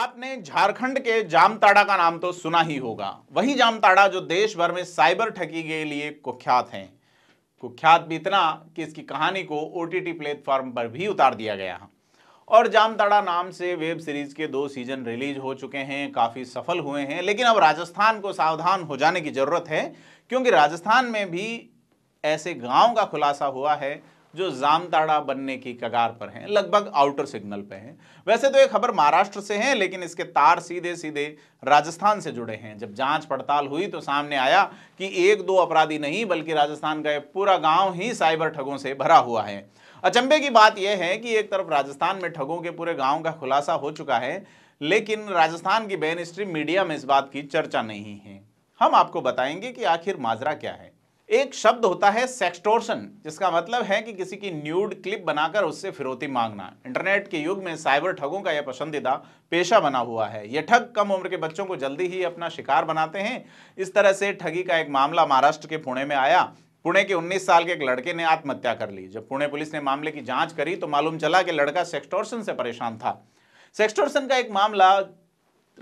आपने झारखंड के जामताड़ा का नाम तो सुना ही होगा वही जामताड़ा जो देश भर में साइबर ठगी के लिए कुख्यात हैं कुख्यात भी इतना कि इसकी कहानी को ओ प्लेटफॉर्म पर भी उतार दिया गया और जामताड़ा नाम से वेब सीरीज के दो सीजन रिलीज हो चुके हैं काफ़ी सफल हुए हैं लेकिन अब राजस्थान को सावधान हो जाने की ज़रूरत है क्योंकि राजस्थान में भी ऐसे गांव का खुलासा हुआ है जो जामताड़ा बनने की कगार पर हैं लगभग आउटर सिग्नल पे हैं वैसे तो ये खबर महाराष्ट्र से है लेकिन इसके तार सीधे सीधे राजस्थान से जुड़े हैं जब जांच पड़ताल हुई तो सामने आया कि एक दो अपराधी नहीं बल्कि राजस्थान का पूरा गांव ही साइबर ठगों से भरा हुआ है अचंबे की बात यह है कि एक तरफ राजस्थान में ठगों के पूरे गाँव का खुलासा हो चुका है लेकिन राजस्थान की बेन स्ट्रीम मीडिया में इस बात की चर्चा नहीं है हम आपको बताएंगे कि आखिर माजरा क्या है एक शब्द होता है सेक्सटोर्शन जिसका मतलब है कि किसी की न्यूड क्लिप बनाकर उससे फिरौती मांगना इंटरनेट के युग में साइबर ठगों का यह पसंदीदा पेशा बना हुआ है ये ठग कम उम्र के बच्चों को जल्दी ही अपना शिकार बनाते हैं इस तरह से ठगी का एक मामला महाराष्ट्र के पुणे में आया पुणे के 19 साल के एक लड़के ने आत्महत्या कर ली जब पुणे पुलिस ने मामले की जांच करी तो मालूम चला कि लड़का सेक्सटोर्शन से परेशान था सेक्सटोर्शन का एक मामला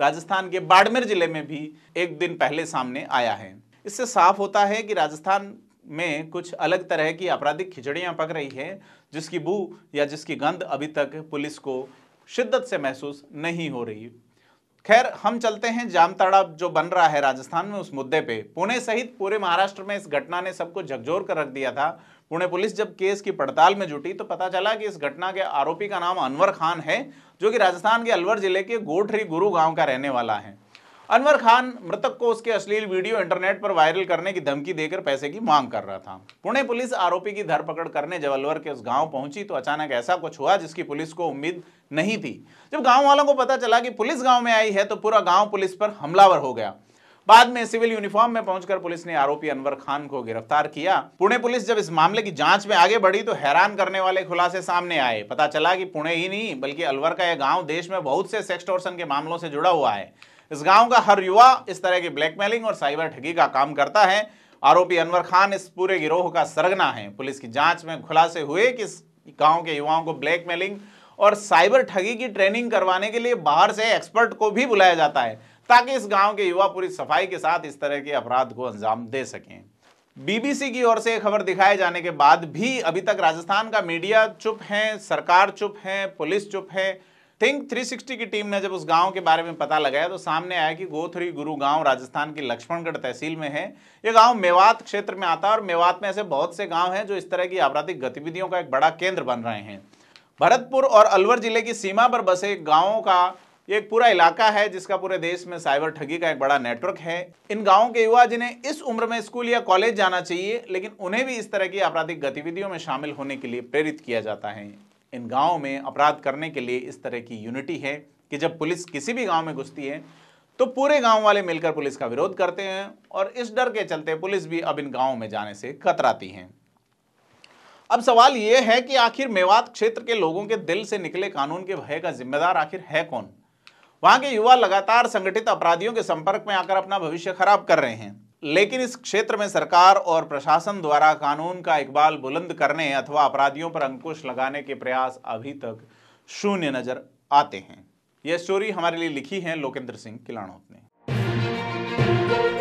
राजस्थान के बाड़मेर जिले में भी एक दिन पहले सामने आया है इससे साफ होता है कि राजस्थान में कुछ अलग तरह की आपराधिक खिचड़ियां पक रही हैं जिसकी बू या जिसकी गंध अभी तक पुलिस को शिद्दत से महसूस नहीं हो रही खैर हम चलते हैं जामताड़ा जो बन रहा है राजस्थान में उस मुद्दे पे पुणे सहित पूरे महाराष्ट्र में इस घटना ने सबको झकझोर कर रख दिया था पुणे पुलिस जब केस की पड़ताल में जुटी तो पता चला कि इस घटना के आरोपी का नाम अनवर खान है जो कि राजस्थान के अलवर जिले के गोठरी गुरु गांव का रहने वाला है अनवर खान मृतक को उसके अश्लील वीडियो इंटरनेट पर वायरल करने की धमकी देकर पैसे की मांग कर रहा था पुणे पुलिस आरोपी की धरपकड़ करने जब अलवर के उस गांव पहुंची तो अचानक ऐसा कुछ हुआ जिसकी पुलिस को उम्मीद नहीं थी जब गांव वालों को पता चला कि पुलिस गांव में आई है तो पूरा गांव पुलिस पर हमलावर हो गया बाद में सिविल यूनिफॉर्म में पहुंचकर पुलिस ने आरोपी अनवर खान को गिरफ्तार किया पुणे पुलिस जब इस मामले की जांच में आगे बढ़ी तो हैरान करने वाले खुलासे सामने आए पता चला कि पुणे ही नहीं बल्कि अलवर का यह गांव देश में बहुत से सेक्स के मामलों से जुड़ा हुआ है इस गांव का हर युवा इस तरह की ब्लैकमेलिंग और साइबर ठगी का काम करता है आरोपी अनवर खान इस पूरे गिरोह का सरगना है पुलिस की जांच में खुलासे हुए कि इस गांव के युवाओं को ब्लैकमेलिंग और साइबर ठगी की ट्रेनिंग करवाने के लिए बाहर से एक्सपर्ट को भी बुलाया जाता है ताकि इस गांव के युवा पूरी सफाई के साथ इस तरह के अपराध को अंजाम दे सकें बीबीसी की ओर से खबर दिखाए जाने के बाद भी अभी तक राजस्थान का मीडिया चुप है सरकार चुप है पुलिस चुप है थिंक 360 की टीम ने जब उस गांव के बारे में पता लगाया तो सामने आया कि गोथरी गुरु गांव राजस्थान की लक्ष्मणगढ़ तहसील में है ये गांव मेवात क्षेत्र में आता है और मेवात में ऐसे बहुत से गांव हैं जो इस तरह की आपराधिक गतिविधियों का एक बड़ा केंद्र बन रहे हैं भरतपुर और अलवर जिले की सीमा पर बसे गाँवों का ये एक पूरा इलाका है जिसका पूरे देश में साइबर ठगी का एक बड़ा नेटवर्क है इन गांवों के युवा जिन्हें इस उम्र में स्कूल या कॉलेज जाना चाहिए लेकिन उन्हें भी इस तरह की आपराधिक गतिविधियों में शामिल होने के लिए प्रेरित किया जाता है इन गाँव में अपराध करने के लिए इस तरह की यूनिटी है कि जब पुलिस किसी भी गाँव में घुसती है तो पूरे गांव वाले मिलकर पुलिस का विरोध करते हैं और इस डर के चलते पुलिस भी अब इन गांवों में जाने से कतराती हैं अब सवाल यह है कि आखिर मेवात क्षेत्र के लोगों के दिल से निकले कानून के भय का जिम्मेदार आखिर है कौन वहां के युवा लगातार संगठित अपराधियों के संपर्क में आकर अपना भविष्य खराब कर रहे हैं लेकिन इस क्षेत्र में सरकार और प्रशासन द्वारा कानून का इकबाल बुलंद करने अथवा अपराधियों पर अंकुश लगाने के प्रयास अभी तक शून्य नजर आते हैं यह स्टोरी हमारे लिए लिखी है लोकेंद्र सिंह किलाणोत ने